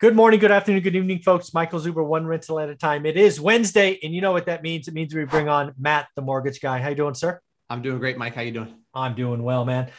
Good morning, good afternoon, good evening, folks. Michael Zuber, one rental at a time. It is Wednesday, and you know what that means. It means we bring on Matt, the mortgage guy. How you doing, sir? I'm doing great, Mike. How you doing? I'm doing well, man.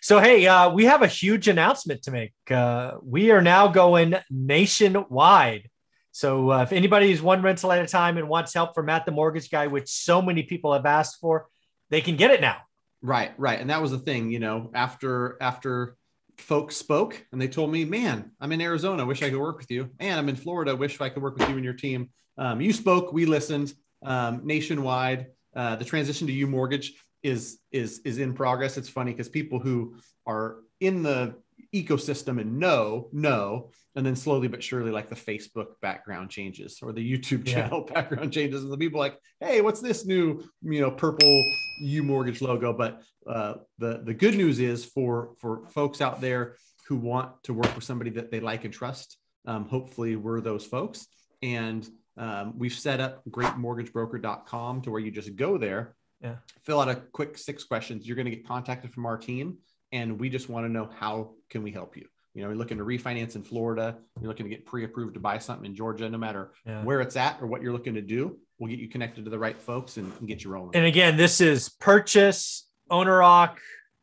So, hey, uh, we have a huge announcement to make. Uh, we are now going nationwide so uh, if anybody is one rental at a time and wants help from Matt the Mortgage Guy, which so many people have asked for, they can get it now. Right, right, and that was the thing. You know, after after folks spoke and they told me, "Man, I'm in Arizona. Wish I could work with you. Man, I'm in Florida. Wish I could work with you and your team." Um, you spoke, we listened. Um, nationwide, uh, the transition to you mortgage is is is in progress. It's funny because people who are in the ecosystem and no, no. And then slowly but surely, like the Facebook background changes or the YouTube channel yeah. background changes. And the people like, hey, what's this new, you know, purple U mortgage logo? But uh, the, the good news is for, for folks out there who want to work with somebody that they like and trust, um, hopefully we're those folks. And um, we've set up greatmortgagebroker.com to where you just go there, yeah. fill out a quick six questions. You're going to get contacted from our team and we just want to know how can we help you you know you're looking to refinance in florida you're looking to get pre-approved to buy something in georgia no matter yeah. where it's at or what you're looking to do we'll get you connected to the right folks and, and get you rolling and again this is purchase owner rock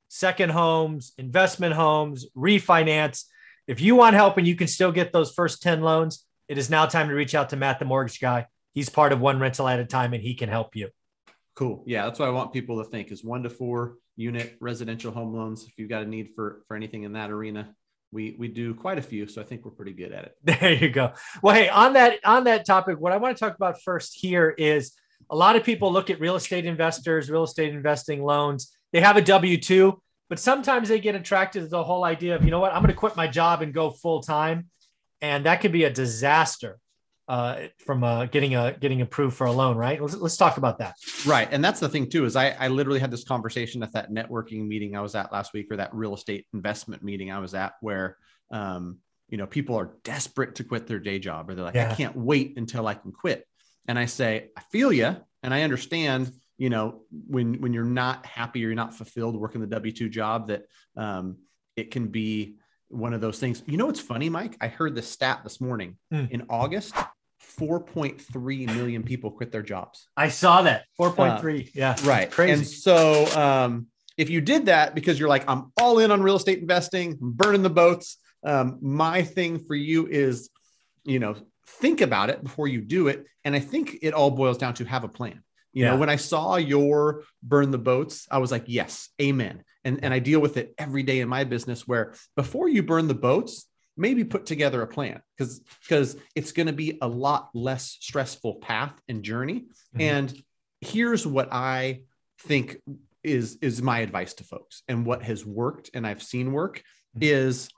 second homes investment homes refinance if you want help and you can still get those first 10 loans it is now time to reach out to matt the mortgage guy he's part of one rental at a time and he can help you cool yeah that's what i want people to think is one to four unit residential home loans. If you've got a need for for anything in that arena, we we do quite a few. So I think we're pretty good at it. There you go. Well, hey, on that on that topic, what I want to talk about first here is a lot of people look at real estate investors, real estate investing loans. They have a W two, but sometimes they get attracted to the whole idea of you know what, I'm going to quit my job and go full time, and that could be a disaster uh, from uh, getting a getting approved for a loan, right? Let's, let's talk about that. Right, and that's the thing too is I, I literally had this conversation at that networking meeting I was at last week, or that real estate investment meeting I was at, where um, you know people are desperate to quit their day job, or they're like, yeah. I can't wait until I can quit. And I say, I feel you, and I understand. You know, when when you're not happy or you're not fulfilled working the W two job, that um, it can be one of those things. You know, what's funny, Mike. I heard this stat this morning. Mm. In August, 4.3 million people quit their jobs. I saw that 4.3. Uh, yeah. Right. Crazy. And so um, if you did that because you're like, I'm all in on real estate investing, I'm burning the boats. Um, my thing for you is, you know, think about it before you do it. And I think it all boils down to have a plan. You yeah. know, when I saw your burn the boats, I was like, yes, amen. And, and I deal with it every day in my business where before you burn the boats, maybe put together a plan because because it's going to be a lot less stressful path and journey mm-hmm. and here's what i think is is my advice to folks and what has worked and i've seen work mm-hmm. is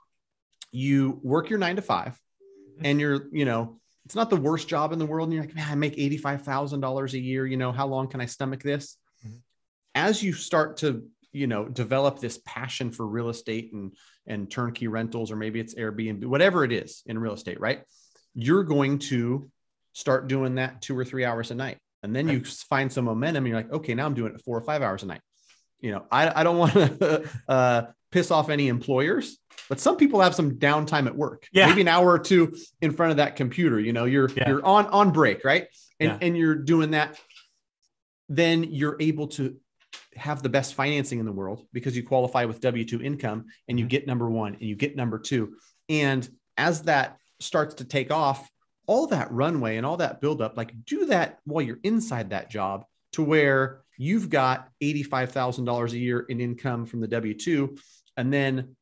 you work your 9 to 5 mm-hmm. and you're you know it's not the worst job in the world and you're like man i make $85,000 a year you know how long can i stomach this mm-hmm. as you start to you know develop this passion for real estate and and turnkey rentals or maybe it's airbnb whatever it is in real estate right you're going to start doing that two or three hours a night and then you find some momentum and you're like okay now i'm doing it four or five hours a night you know i, I don't want to uh, piss off any employers but some people have some downtime at work yeah. maybe an hour or two in front of that computer you know you're yeah. you're on on break right and yeah. and you're doing that then you're able to have the best financing in the world because you qualify with W 2 income and you mm-hmm. get number one and you get number two. And as that starts to take off, all that runway and all that buildup, like do that while you're inside that job to where you've got $85,000 a year in income from the W 2. And then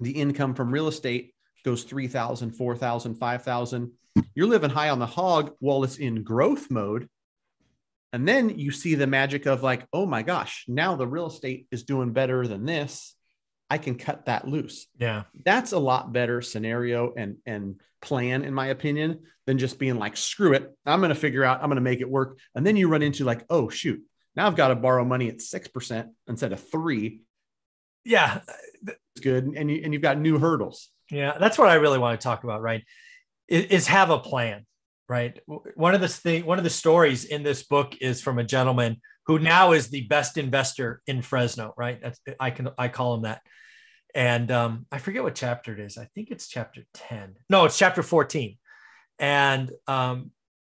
the income from real estate goes 3,000, 4,000, 5,000. You're living high on the hog while it's in growth mode and then you see the magic of like, oh my gosh, now the real estate is doing better than this. I can cut that loose. Yeah. That's a lot better scenario and and plan in my opinion than just being like screw it, I'm going to figure out I'm going to make it work. And then you run into like, oh shoot, now I've got to borrow money at 6% instead of 3. Yeah. It's good and you, and you've got new hurdles. Yeah, that's what I really want to talk about, right? Is, have a plan right? One of the thing, one of the stories in this book is from a gentleman who now is the best investor in Fresno, right? That's, I can I call him that. And um, I forget what chapter it is. I think it's chapter 10. No, it's chapter 14. And um,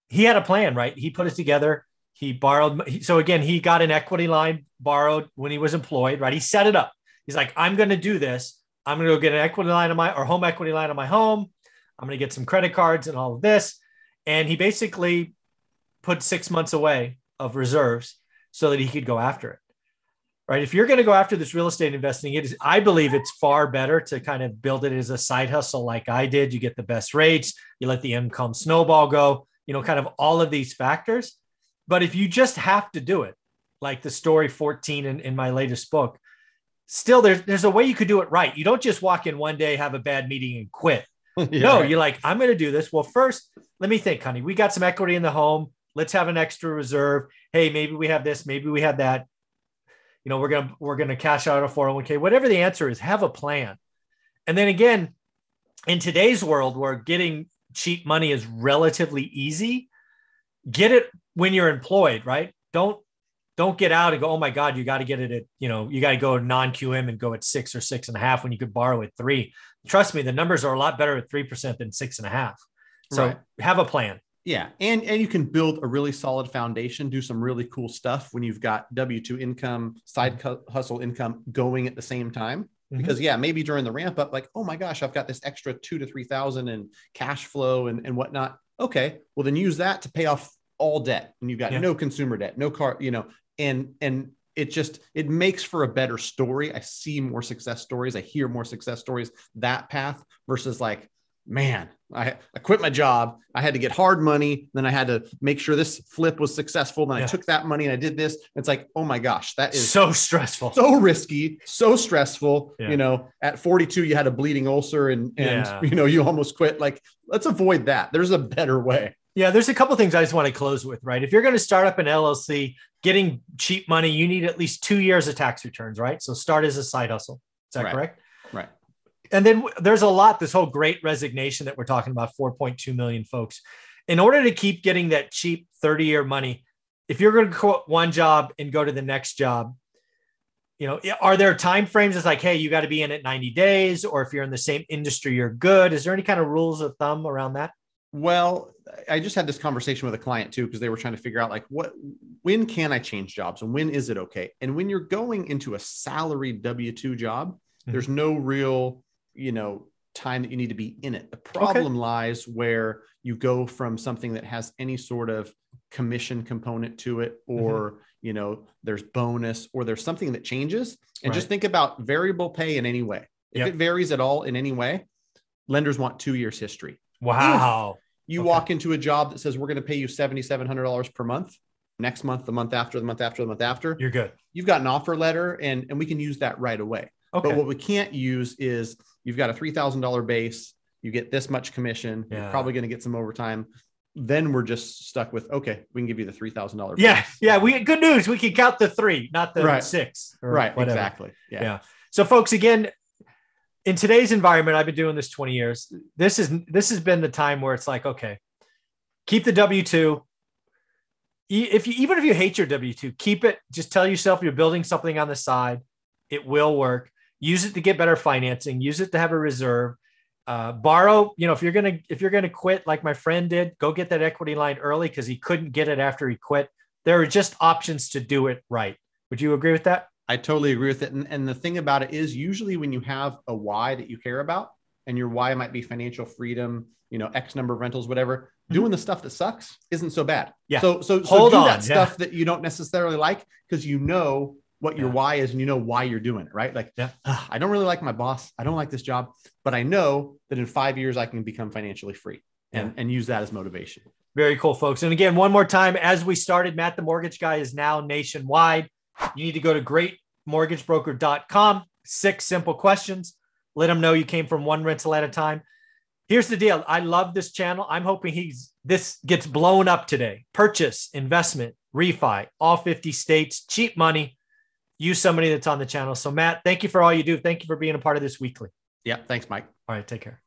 he had a plan, right? He put it together. He borrowed. So again, he got an equity line borrowed when he was employed, right? He set it up. He's like, I'm going to do this. I'm going to go get an equity line on my or home equity line on my home. I'm going to get some credit cards and all of this. And he basically put six months away of reserves so that he could go after it. Right. If you're going to go after this real estate investing, it is, I believe it's far better to kind of build it as a side hustle like I did. You get the best rates, you let the income snowball go, you know, kind of all of these factors. But if you just have to do it, like the story 14 in, in my latest book, still there's there's a way you could do it right. You don't just walk in one day, have a bad meeting, and quit. yeah. No, you're like, I'm going to do this. Well, first, let me think, honey. We got some equity in the home. Let's have an extra reserve. Hey, maybe we have this. Maybe we have that. You know, we're gonna we're gonna cash out a 401k. Whatever the answer is, have a plan. And then again, in today's world where getting cheap money is relatively easy, get it when you're employed. Right? Don't don't get out and go, oh my God, you got to get it at, you know, you got to go non QM and go at six or six and a half when you could borrow at three trust me, the numbers are a lot better at 3% than six and a half. So right. have a plan. Yeah. And, and you can build a really solid foundation, do some really cool stuff when you've got W 2 income, side mm-hmm. hustle income going at the same time. Mm-hmm. Because mm-hmm. yeah, maybe during the ramp up, like, oh my gosh, I've got this extra two to 3,000 in cash flow and, and whatnot. Okay. Well, then use that to pay off all debt and you've got yeah. no consumer debt, no car, you know, and, and it just it makes for a better story i see more success stories i hear more success stories that path versus like man I, I quit my job i had to get hard money then i had to make sure this flip was successful then yeah. i took that money and i did this it's like oh my gosh that is so stressful so risky so stressful yeah. you know at 42 you had a bleeding ulcer and and yeah. you know you almost quit like let's avoid that there's a better way yeah, there's a couple things I just want to close with, right? If you're going to start up an LLC, getting cheap money, you need at least two years of tax returns, right? So start as a side hustle. Is that right. correct? Right. And then there's a lot, this whole great resignation that we're talking about 4.2 million folks. In order to keep getting that cheap 30 year money, if you're going to quit one job and go to the next job, you know, are there time frames? It's like, hey, you got to be in it 90 days, or if you're in the same industry, you're good. Is there any kind of rules of thumb around that? well i just had this conversation with a client too because they were trying to figure out like what when can i change jobs and when is it okay and when you're going into a salaried w2 job mm-hmm. there's no real you know time that you need to be in it the problem okay. lies where you go from something that has any sort of commission component to it mm-hmm. or mm-hmm. you know there's bonus or there's something that changes and right. just think about variable pay in any way if yep. it varies at all in any way lenders want two years history Wow. If you okay. walk into a job that says we're going to pay you $7,700 per month next month, the month after, the month after, the month after. You're good. You've got an offer letter and, and we can use that right away. Okay. But what we can't use is you've got a $3,000 base, you get this much commission, yeah. you're probably going to get some overtime. Then we're just stuck with, okay, we can give you the $3,000. Yeah. Yeah. We good news. We can count the three, not the right. six. Right. Whatever. Exactly. Yeah. yeah. So folks, again, in today's environment, I've been doing this 20 years. This is this has been the time where it's like, okay, keep the W two. If you even if you hate your W two, keep it. Just tell yourself you're building something on the side. It will work. Use it to get better financing. Use it to have a reserve. Uh, borrow. You know, if you're gonna if you're gonna quit, like my friend did, go get that equity line early because he couldn't get it after he quit. There are just options to do it right. Would you agree with that? I totally agree with it. And, and the thing about it is usually when you have a why that you care about and your why might be financial freedom, you know, X number of rentals, whatever, mm-hmm. doing the stuff that sucks isn't so bad. Yeah. So, so, so Hold do on. that stuff that you don't necessarily like because you know what your why is and you know why you're doing it, right? Like, yeah. Ah, I don't really like my boss. I don't like this job, but I know that in five years I can become financially free and, and use that as motivation. Very cool, folks. And again, one more time, as we started, Matt the Mortgage Guy is now nationwide you need to go to greatmortgagebroker.com. Six simple questions. Let them know you came from one rental at a time. Here's the deal. I love this channel. I'm hoping he's this gets blown up today. Purchase, investment, refi, all 50 states, cheap money. Use somebody that's on the channel. So Matt, thank you for all you do. Thank you for being a part of this weekly. Yeah, thanks Mike. All right, take care.